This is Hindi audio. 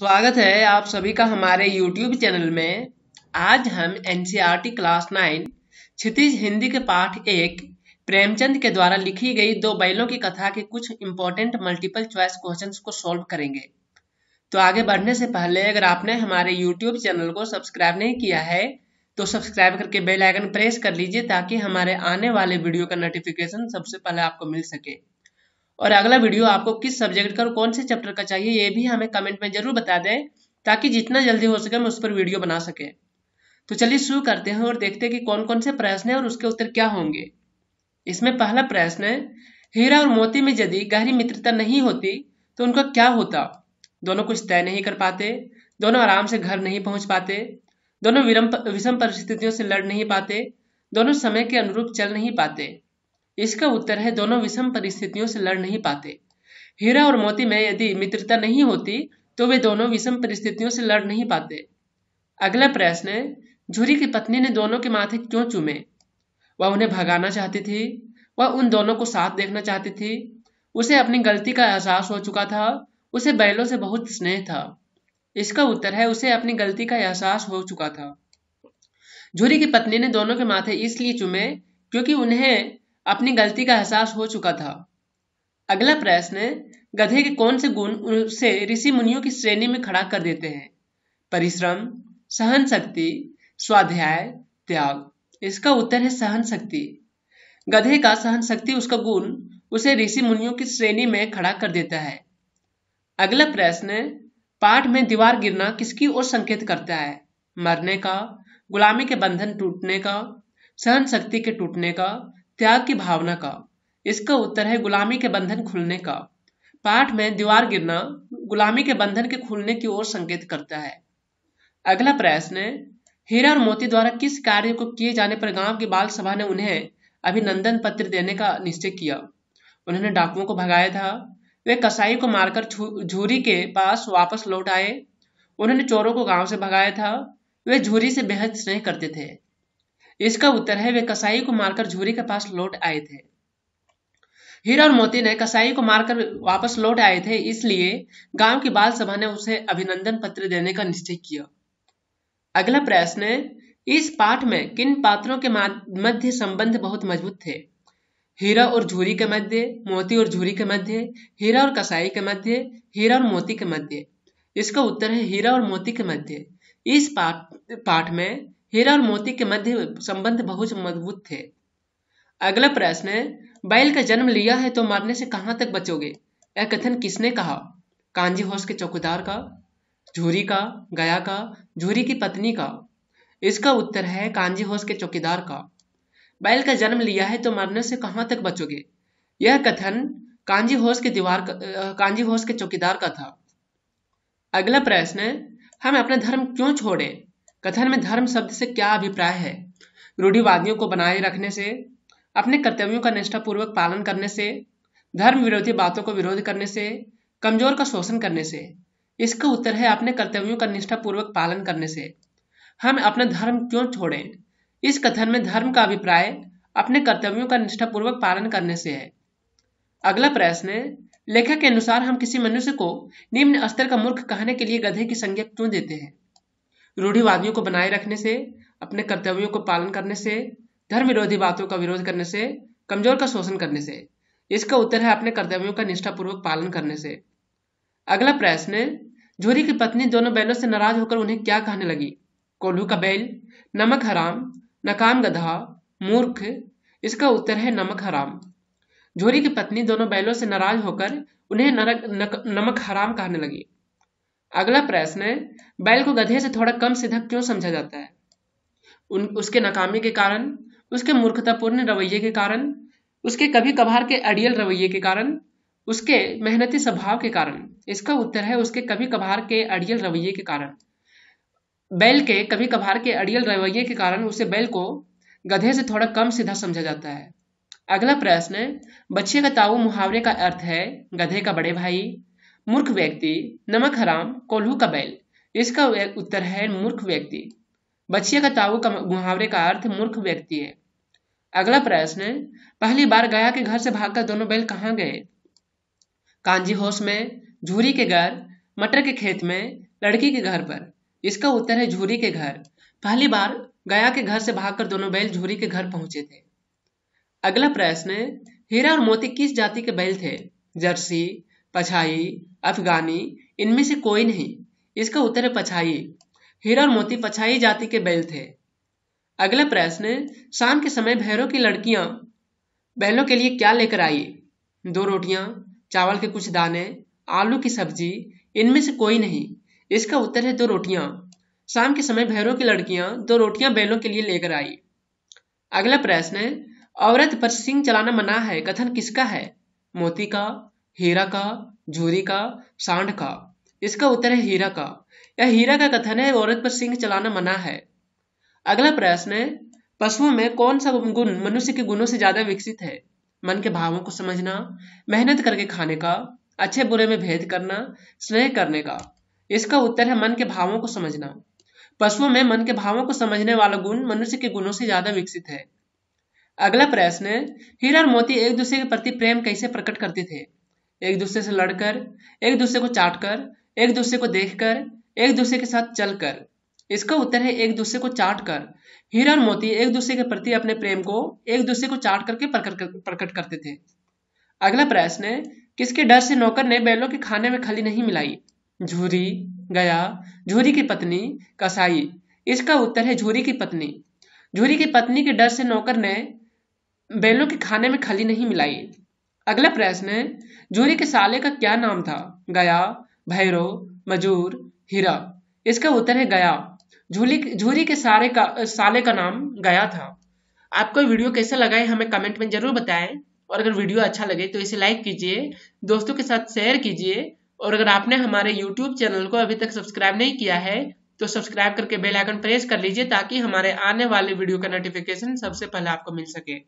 स्वागत है आप सभी का हमारे YouTube चैनल में आज हम टी e class nine Kshitij Hindi के पाठ एक प्रेमचंद के द्वारा लिखी गई दो बैलों की कथा के कुछ इंपॉर्टेंट मल्टीपल चॉइस क्वेश्चंस को सॉल्व करेंगे तो आगे बढ़ने से पहले अगर आपने हमारे YouTube चैनल को सब्सक्राइब नहीं किया है तो सब्सक्राइब करके बेल आइकन प्रेस कर लीजिए ताकि हमारे आने वाले वीडियो का नोटिफिकेशन सबसे पहले आपको मिल सके और अगला वीडियो आपको किस सब्जेक्ट का और कौन से चैप्टर का चाहिए ये भी हमें कमेंट में जरूर बता दें ताकि जितना जल्दी हो सके हम उस पर वीडियो बना सके तो चलिए शुरू करते हैं और देखते हैं कि कौन कौन से प्रश्न हैं और उसके उत्तर क्या होंगे इसमें पहला प्रश्न है हीरा और मोती में यदि गहरी मित्रता नहीं होती तो उनका क्या होता दोनों कुछ तय नहीं कर पाते दोनों आराम से घर नहीं पहुंच पाते दोनों विषम परिस्थितियों से लड़ नहीं पाते दोनों समय के अनुरूप चल नहीं पाते इसका उत्तर है दोनों विषम परिस्थितियों से लड़ नहीं पाते हीरा और मोती में यदि मित्रता नहीं होती तो वे दोनों विषम परिस्थितियों से लड़ नहीं पाते अगला प्रश्न है झूरी की पत्नी ने दोनों के माथे क्यों चूमे वह उन्हें भगाना चाहती थी वह उन दोनों को साथ देखना चाहती थी उसे अपनी गलती का एहसास हो चुका था उसे बैलों से बहुत स्नेह था इसका उत्तर है उसे अपनी गलती का एहसास हो चुका था झूरी की पत्नी ने दोनों के माथे इसलिए चूमे क्योंकि उन्हें अपनी गलती का एहसास हो चुका था अगला प्रश्न गधे के कौन से गुण उसे ऋषि मुनियों की श्रेणी में खड़ा कर देते हैं परिश्रम सहन शक्ति स्वाध्याय त्याग इसका उत्तर है सहन शक्ति गधे का सहन शक्ति उसका गुण उसे ऋषि मुनियों की श्रेणी में खड़ा कर देता है अगला प्रश्न पाठ में दीवार गिरना किसकी ओर संकेत करता है मरने का गुलामी के बंधन टूटने का सहन शक्ति के टूटने का त्याग की भावना का इसका उत्तर है गुलामी के बंधन खुलने का पाठ में दीवार गिरना गुलामी के बंधन के खुलने की ओर संकेत करता है अगला प्रश्न हीरा और मोती द्वारा किस कार्य को किए जाने पर गांव की बाल सभा ने उन्हें अभिनंदन पत्र देने का निश्चय किया उन्होंने डाकुओं को भगाया था वे कसाई को मारकर झूरी के पास वापस लौट आए उन्होंने चोरों को गांव से भगाया था वे झूरी से बेहद स्नेह करते थे इसका उत्तर है वे कसाई को मारकर झूरी के पास लौट आए थे हीरा और मोती ने कसाई को मारकर वापस लौट आए थे इसलिए गांव की बाल सभा ने उसे अभिनंदन पत्र देने का निश्चय किया अगला प्रश्न इस पाठ में किन पात्रों के मध्य संबंध बहुत मजबूत थे हीरा और झूरी के मध्य मोती और झूरी के मध्य हीरा और कसाई के मध्य हीरा और मोती के मध्य इसका उत्तर है हीरा और मोती के मध्य इस पाठ पाठ में हीरा और मोती के मध्य संबंध बहुत मजबूत थे अगला प्रश्न है बैल का जन्म लिया है तो मरने से कहाँ तक बचोगे यह कथन किसने कहा कांजी होश के चौकीदार का झूरी का गया का झूरी की पत्नी का इसका उत्तर है कांजी होश के चौकीदार का बैल का जन्म लिया है तो मरने से कहाँ तक बचोगे यह कथन कांजी होश के दीवार का, कांजी होश के चौकीदार का था अगला प्रश्न हम अपना धर्म क्यों छोड़े कथन में धर्म शब्द से क्या अभिप्राय है रूढ़िवादियों को बनाए रखने से अपने कर्तव्यों का निष्ठापूर्वक पालन करने से धर्म विरोधी बातों को विरोध करने से कमजोर का शोषण करने से इसका उत्तर है अपने कर्तव्यों का निष्ठापूर्वक पालन करने से हम अपना धर्म क्यों छोड़ें इस कथन में धर्म का अभिप्राय अपने कर्तव्यों का निष्ठापूर्वक पालन करने से है अगला प्रश्न लेखक के अनुसार हम किसी मनुष्य को निम्न स्तर का मूर्ख कहने के लिए गधे की संज्ञा क्यों देते हैं रूढ़िवादियों को बनाए रखने से अपने कर्तव्यों को पालन करने से धर्म विरोधी बातों का विरोध करने से कमजोर का शोषण करने से इसका उत्तर है अपने कर्तव्यों का निष्ठापूर्वक पालन करने से अगला प्रश्न झूरी की पत्नी दोनों बैलों से नाराज होकर उन्हें क्या कहने लगी कोल्हू का बैल नमक हराम नकाम गधा मूर्ख इसका उत्तर है नमक हराम झोरी की पत्नी दोनों बैलों से नाराज होकर उन्हें नरक नक, नमक हराम कहने लगी अगला प्रश्न है बैल को गधे से थोड़ा कम सीधा क्यों समझा जाता है उन उसके नाकामी के कारण उसके मूर्खतापूर्ण रवैये के कारण उसके कभी कभार के अड़ियल रवैये के कारण उसके मेहनती स्वभाव के कारण इसका उत्तर है उसके कभी कभार के अड़ियल रवैये के कारण बैल के कभी कभार के अड़ियल रवैये के कारण उसे बैल को गधे से थोड़ा कम सीधा समझा जाता है अगला प्रश्न बच्चे का ताऊ मुहावरे का अर्थ है गधे का बड़े भाई मूर्ख व्यक्ति नमक हराम कोल्हू का बैल इसका उत्तर है मूर्ख व्यक्ति बच्चिया का ताऊ का मुहावरे का अर्थ मूर्ख व्यक्ति है अगला प्रश्न पहली बार गया के घर से भागकर दोनों बैल कहाँ गए कांजी होश में झूरी के घर मटर के खेत में लड़की के घर पर इसका उत्तर है झूरी के घर पहली बार गया के घर से भागकर दोनों बैल झूरी के घर पहुंचे थे अगला प्रश्न हीरा और मोती किस जाति के बैल थे जर्सी पछाई अफगानी इनमें से कोई नहीं इसका उत्तर है पछाई हीरा और मोती पछाई जाति के बैल थे अगला प्रश्न शाम के समय भैरों की लड़कियां बैलों के लिए क्या लेकर आई दो रोटियां चावल के कुछ दाने आलू की सब्जी इनमें से कोई नहीं इसका उत्तर है दो रोटियां शाम के समय भैरों की लड़कियां दो रोटियां बैलों के लिए लेकर आई अगला प्रश्न औरत पर सिंह चलाना मना है कथन किसका है मोती का हीरा का झूरी का सांड का इसका उत्तर है हीरा का यह हीरा का कथन है औरत पर सिंह चलाना मना है अगला प्रश्न है पशुओं में कौन सा गुण मनुष्य के गुणों से ज्यादा विकसित है मन के भावों को समझना मेहनत करके खाने का अच्छे बुरे में भेद करना स्नेह करने का इसका उत्तर है मन के भावों को समझना पशुओं में मन के भावों को समझने वाला गुण मनुष्य के गुणों से ज्यादा विकसित है अगला प्रश्न है हीरा और मोती एक दूसरे के प्रति प्रेम कैसे प्रकट करते थे एक दूसरे से लड़कर एक दूसरे को चाटकर एक दूसरे को देखकर एक दूसरे के साथ चलकर इसका उत्तर है एक दूसरे को चाट कर हीरा और मोती एक दूसरे के प्रति अपने प्रेम को एक दूसरे को चाट करके प्रकट करते थे अगला प्रश्न है किसके डर से नौकर ने बैलों के खाने में खली नहीं मिलाई झूरी गया झूरी की पत्नी कसाई इसका उत्तर है झूरी की पत्नी झूरी की पत्नी के डर से नौकर ने बैलों के खाने में खली नहीं मिलाई अगला प्रश्न है जूरी के साले का क्या नाम था गया भैरव मजूर हीरा इसका उत्तर है गया झूली झूरी के सारे का साले का नाम गया था आपको वीडियो कैसा लगा है हमें कमेंट में जरूर बताएं और अगर वीडियो अच्छा लगे तो इसे लाइक कीजिए दोस्तों के साथ शेयर कीजिए और अगर आपने हमारे यूट्यूब चैनल को अभी तक सब्सक्राइब नहीं किया है तो सब्सक्राइब करके बेल आइकन प्रेस कर लीजिए ताकि हमारे आने वाले वीडियो का नोटिफिकेशन सबसे पहले आपको मिल सके